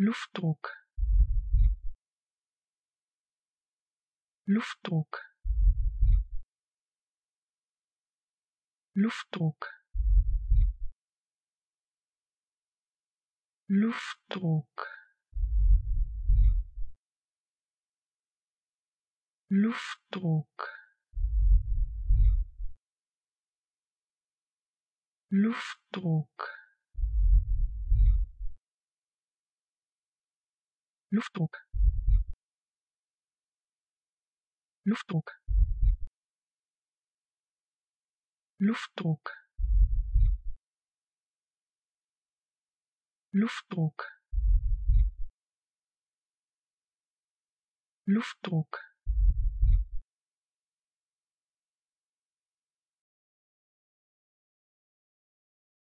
Luftdruck Luftdruck Luftdruck Luftdruck Luftdruck Luftdruck Люфтрук. Люфтрук. Люфтрук. Luftdruck Luftdruck